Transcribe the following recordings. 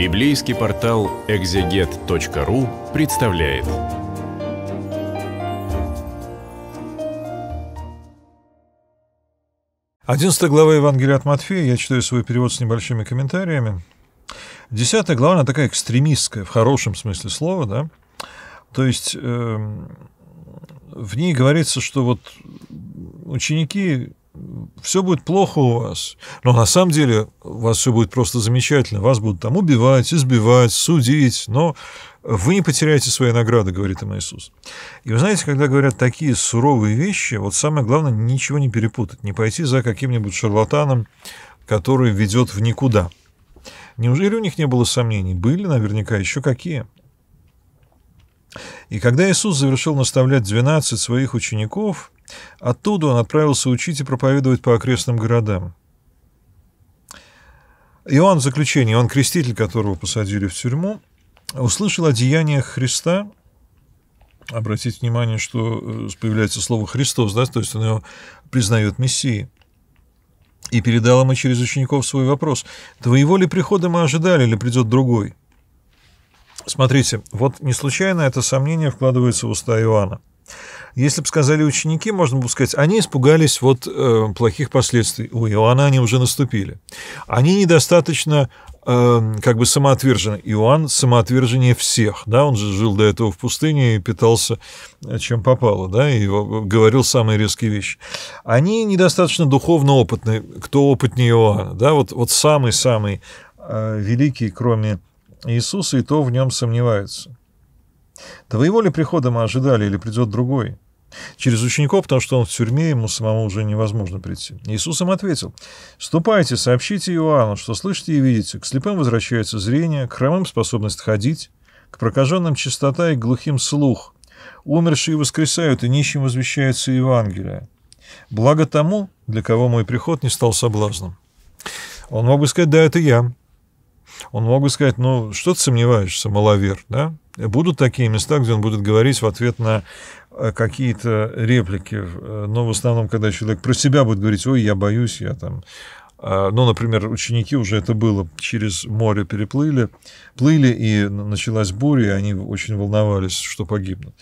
Библейский портал экзегет.ру представляет. Одиннадцатая глава Евангелия от Матфея. Я читаю свой перевод с небольшими комментариями. Десятая глава, она такая экстремистская, в хорошем смысле слова, да. То есть э, в ней говорится, что вот ученики все будет плохо у вас. Но на самом деле у вас все будет просто замечательно. Вас будут там убивать, избивать, судить, но вы не потеряете свои награды, говорит им Иисус. И вы знаете, когда говорят такие суровые вещи, вот самое главное ничего не перепутать, не пойти за каким-нибудь шарлатаном, который ведет в никуда. Неужели у них не было сомнений? Были наверняка еще какие. И когда Иисус завершил наставлять 12 своих учеников, Оттуда он отправился учить и проповедовать по окрестным городам. Иоанн в заключении, Иоанн Креститель, которого посадили в тюрьму, услышал о деяниях Христа. Обратите внимание, что э, появляется слово «Христос», да, то есть он его признает Мессией. И передал ему через учеников свой вопрос. «Твоего ли прихода мы ожидали, или придет другой?» Смотрите, вот не случайно это сомнение вкладывается в уста Иоанна. Если бы сказали ученики, можно было бы сказать, они испугались вот э, плохих последствий. У Иоанна они уже наступили. Они недостаточно э, как бы самоотвержены. Иоанн самоотверженнее всех. Да? Он же жил до этого в пустыне и питался э, чем попало, да, и э, говорил самые резкие вещи. Они недостаточно духовно опытны. Кто опытнее Иоанна? Да? Вот, вот самый-самый э, великий, кроме Иисуса, и то в нем сомневаются вы его ли приходом ожидали, или придет другой? Через учеников, потому что он в тюрьме, ему самому уже невозможно прийти. Иисус им ответил, «Ступайте, сообщите Иоанну, что слышите и видите. К слепым возвращается зрение, к хромым способность ходить, к прокаженным чистота и глухим слух. Умершие воскресают, и нищим возвещается Евангелие. Благо тому, для кого мой приход не стал соблазном». Он мог бы сказать, да, это я. Он мог бы сказать, ну, что ты сомневаешься, маловер, да? Будут такие места, где он будет говорить в ответ на э, какие-то реплики, э, но в основном, когда человек про себя будет говорить, ой, я боюсь, я там... А, ну, например, ученики уже это было, через море переплыли, плыли, и началась буря, и они очень волновались, что погибнут.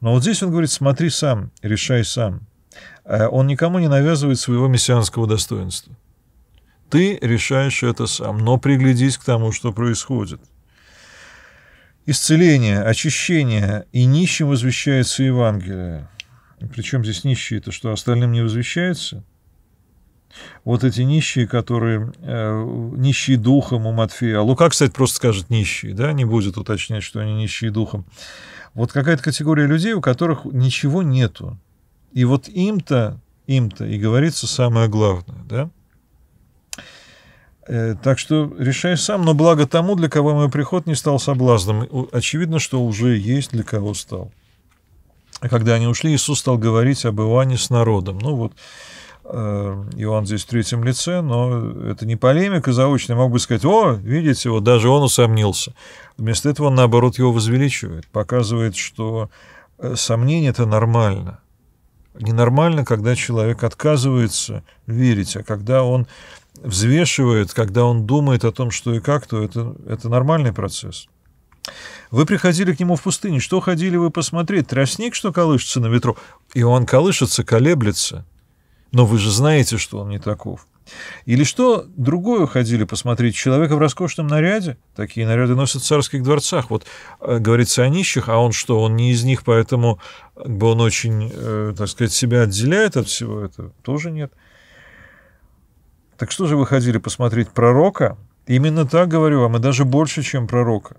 Но вот здесь он говорит, смотри сам, решай сам. Э, он никому не навязывает своего мессианского достоинства. Ты решаешь это сам, но приглядись к тому, что происходит исцеление, очищение, и нищим возвещается Евангелие. Причем здесь нищие это что, остальным не возвещается? Вот эти нищие, которые э, нищие духом у Матфея. А Лука, кстати, просто скажет нищие, да, не будет уточнять, что они нищие духом. Вот какая-то категория людей, у которых ничего нету. И вот им-то, им-то и говорится самое главное, да. Э, так что решай сам, но благо тому, для кого мой приход не стал соблазном. Очевидно, что уже есть для кого стал. А когда они ушли, Иисус стал говорить об Иоанне с народом. Ну вот, э, Иоанн здесь в третьем лице, но это не полемика заочная. Мог бы сказать, о, видите, вот даже он усомнился. Вместо этого он, наоборот, его возвеличивает, показывает, что э, сомнение – это нормально – ненормально, когда человек отказывается верить, а когда он взвешивает, когда он думает о том, что и как, то это, это нормальный процесс. Вы приходили к нему в пустыне, что ходили вы посмотреть? Тростник, что колышется на ветру? И он колышется, колеблется. Но вы же знаете, что он не таков. Или что другое ходили посмотреть? Человека в роскошном наряде? Такие наряды носят в царских дворцах. Вот э, говорится о нищих, а он что, он не из них, поэтому как э, бы он очень, э, так сказать, себя отделяет от всего этого? Тоже нет. Так что же вы ходили посмотреть пророка? Именно так говорю вам, и даже больше, чем пророка.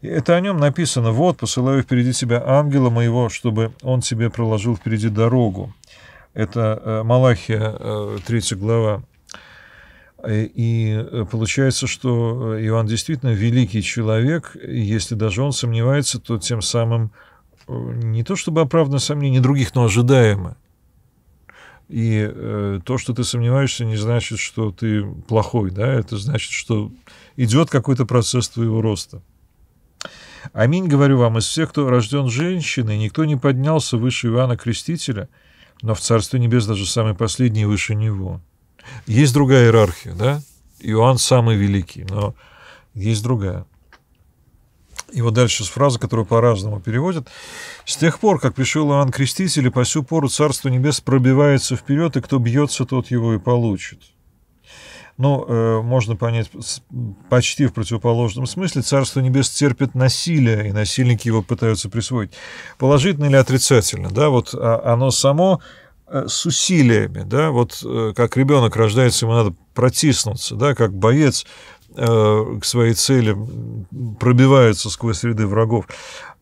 И это о нем написано. «Вот, посылаю впереди тебя ангела моего, чтобы он тебе проложил впереди дорогу». Это Малахия, 3 глава. Э, и э, получается, что э, Иоанн действительно великий человек, и если даже он сомневается, то тем самым не то чтобы оправдано сомнение других, но ожидаемо. И то, что ты сомневаешься, не значит, что ты плохой, да, это значит, что идет какой-то процесс твоего роста. Аминь, говорю вам, из всех, кто рожден женщиной, никто не поднялся выше Иоанна Крестителя, но в Царстве Небес даже самый последний выше него. Есть другая иерархия, да? Иоанн самый великий, но есть другая. И вот дальше с фразы, которую по-разному переводят. «С тех пор, как пришел Иоанн Креститель, и по сю пору Царство Небес пробивается вперед, и кто бьется, тот его и получит». Ну, э, можно понять почти в противоположном смысле. Царство Небес терпит насилие, и насильники его пытаются присвоить. Положительно или отрицательно, да? Вот а, оно само Э, с усилиями, да, вот э, как ребенок рождается, ему надо протиснуться, да, как боец Э, к своей цели пробиваются сквозь ряды врагов,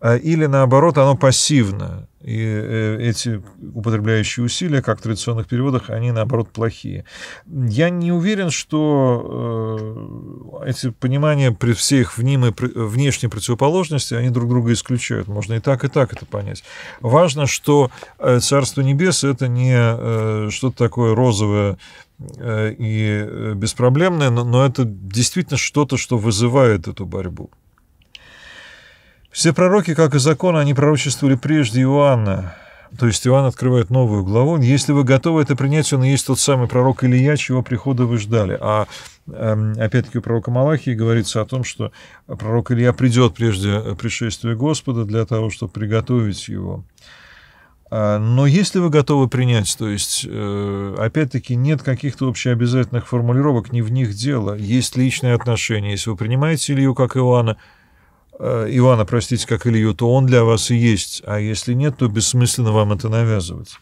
а, или наоборот оно пассивно, и э, эти употребляющие усилия, как в традиционных переводах, они наоборот плохие. Я не уверен, что э, эти понимания при всей их внимой, внешней противоположности, они друг друга исключают. Можно и так, и так это понять. Важно, что Царство Небес — это не что-то такое розовое, Э, и э, беспроблемное, но, но это действительно что-то, что вызывает эту борьбу. Все пророки, как и законы, они пророчествовали прежде Иоанна. То есть Иоанн открывает новую главу. Если вы готовы это принять, он и есть тот самый пророк Илья, чего прихода вы ждали. А эм, опять-таки у пророка Малахии говорится о том, что пророк Илья придет прежде э, пришествия Господа для того, чтобы приготовить его. А, но если вы готовы принять, то есть, э, опять-таки, нет каких-то общеобязательных формулировок, не в них дело. Есть личные отношения. Если вы принимаете Илью как Иоанна, э, Ивана, простите, как Илью, то он для вас и есть. А если нет, то бессмысленно вам это навязывать.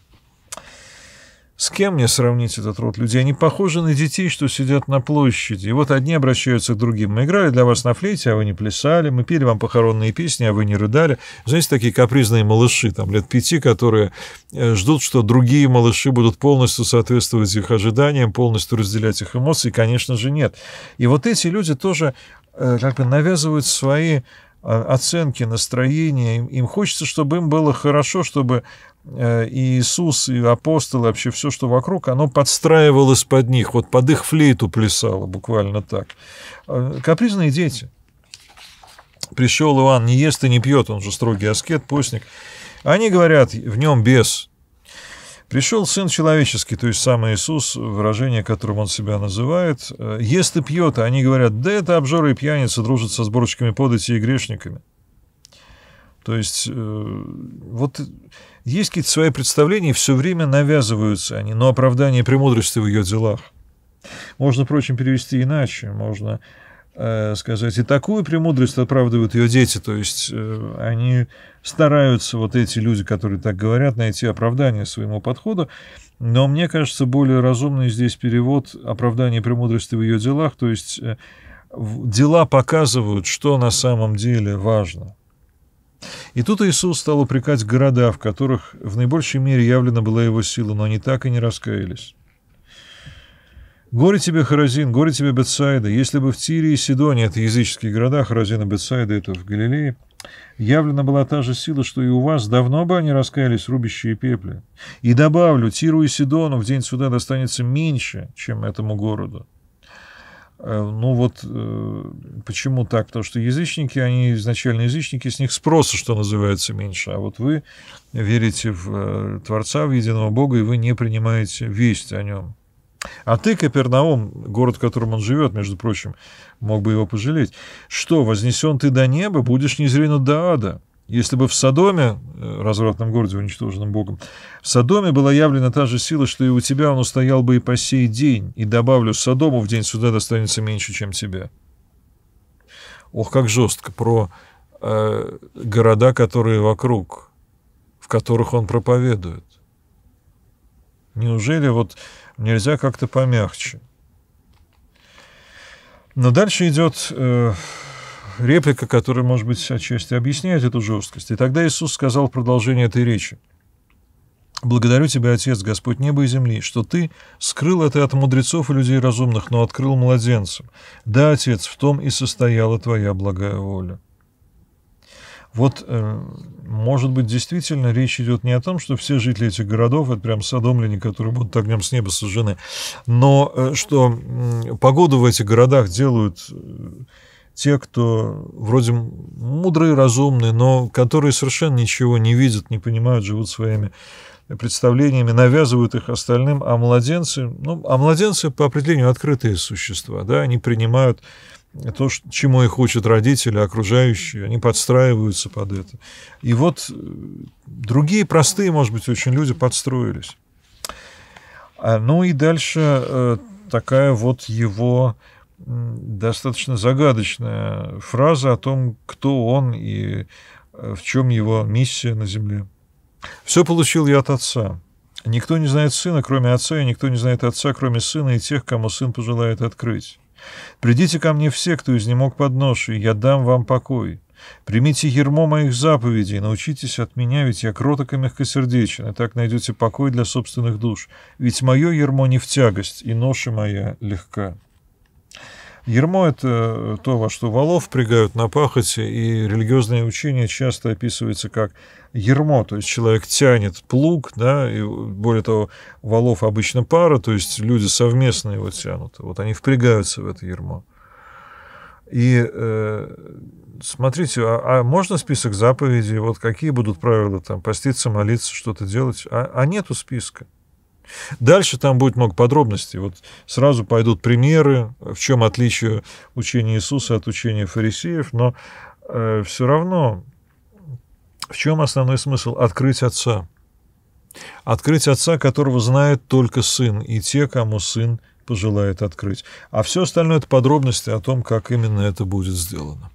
С кем мне сравнить этот род людей? Они похожи на детей, что сидят на площади. И вот одни обращаются к другим. Мы играли для вас на флейте, а вы не плясали. Мы пели вам похоронные песни, а вы не рыдали. Знаете, такие капризные малыши, там, лет пяти, которые э, ждут, что другие малыши будут полностью соответствовать их ожиданиям, полностью разделять их эмоции. Конечно же, нет. И вот эти люди тоже э, как бы навязывают свои э, оценки, настроения. Им, им хочется, чтобы им было хорошо, чтобы Э, и Иисус, и апостолы, вообще все, что вокруг, оно подстраивалось под них, вот под их флейту плясало, буквально так. Э, капризные дети. Пришел Иоанн, не ест и не пьет, он же строгий аскет, постник. Они говорят, в нем бес. Пришел Сын Человеческий, то есть сам Иисус, выражение, которым он себя называет, э, ест и пьет, а они говорят, да это обжоры и пьяницы дружат со сборщиками подати и грешниками. То есть э, вот есть какие-то свои представления, все время навязываются они, но оправдание премудрости в ее делах. Можно, впрочем, перевести иначе. Можно э, сказать, и такую премудрость оправдывают ее дети. То есть э, они стараются, вот эти люди, которые так говорят, найти оправдание своему подходу. Но мне кажется, более разумный здесь перевод оправдание премудрости в ее делах. То есть э, дела показывают, что на самом деле важно. И тут Иисус стал упрекать города, в которых в наибольшей мере явлена была его сила, но они так и не раскаялись. «Горе тебе, Хоразин, горе тебе, Бетсайда! Если бы в Тире и Сидоне, это языческие города, Хоразин и Бетсайда, это в Галилее, явлена была та же сила, что и у вас, давно бы они раскаялись, рубящие пепли. И добавлю, Тиру и Сидону в день суда достанется меньше, чем этому городу. Э, ну вот э, почему так? Потому что язычники, они изначально язычники, с них спроса, что называется, меньше. А вот вы верите в э, Творца, в единого Бога, и вы не принимаете весть о нем. А ты, Капернаум, город, в котором он живет, между прочим, мог бы его пожалеть. Что, вознесен ты до неба, будешь незрено до ада. Если бы в Содоме, э, развратном городе, уничтоженном Богом, в Содоме была явлена та же сила, что и у тебя, он устоял бы и по сей день, и добавлю, Содому в день суда достанется меньше, чем тебе. Ох, как жестко про э, города, которые вокруг, в которых он проповедует. Неужели вот нельзя как-то помягче? Но дальше идет... Э, реплика, которая, может быть, отчасти объясняет эту жесткость. И тогда Иисус сказал в продолжение этой речи. «Благодарю Тебя, Отец, Господь неба и земли, что Ты скрыл это от мудрецов и людей разумных, но открыл младенцам. Да, Отец, в том и состояла Твоя благая воля». Вот, э, может быть, действительно речь идет не о том, что все жители этих городов, это прям садомляне, которые будут огнем с неба сожжены, но э, что погоду в этих городах делают э, те, кто вроде мудрые, разумные, но которые совершенно ничего не видят, не понимают, живут своими представлениями, навязывают их остальным, а младенцы, ну, а младенцы по определению открытые существа, да, они принимают то, чему их учат родители, окружающие, они подстраиваются под это. И вот э, другие простые, может быть, очень люди подстроились. А, ну и дальше э, такая вот его достаточно загадочная фраза о том, кто он и э, в чем его миссия на Земле. «Все получил я от отца. Никто не знает сына, кроме отца, и никто не знает отца, кроме сына и тех, кому сын пожелает открыть. Придите ко мне все, кто изнемог под нож, и я дам вам покой. Примите ермо моих заповедей, научитесь от меня, ведь я кроток и мягкосердечен, и так найдете покой для собственных душ. Ведь мое ермо не в тягость, и ноша моя легка». Ермо — это то, во что валов впрягают на пахоте, и религиозное учение часто описывается как ермо, то есть человек тянет плуг, да, и более того, валов обычно пара, то есть люди совместно его тянут, вот они впрягаются в это ермо. И э, смотрите, а, а можно список заповедей, вот какие будут правила там, поститься, молиться, что-то делать? А, а нету списка. Дальше там будет много подробностей. Вот сразу пойдут примеры, в чем отличие учения Иисуса от учения фарисеев, но э, все равно в чем основной смысл открыть Отца? Открыть Отца, которого знает только Сын, и те, кому Сын пожелает открыть. А все остальное – это подробности о том, как именно это будет сделано.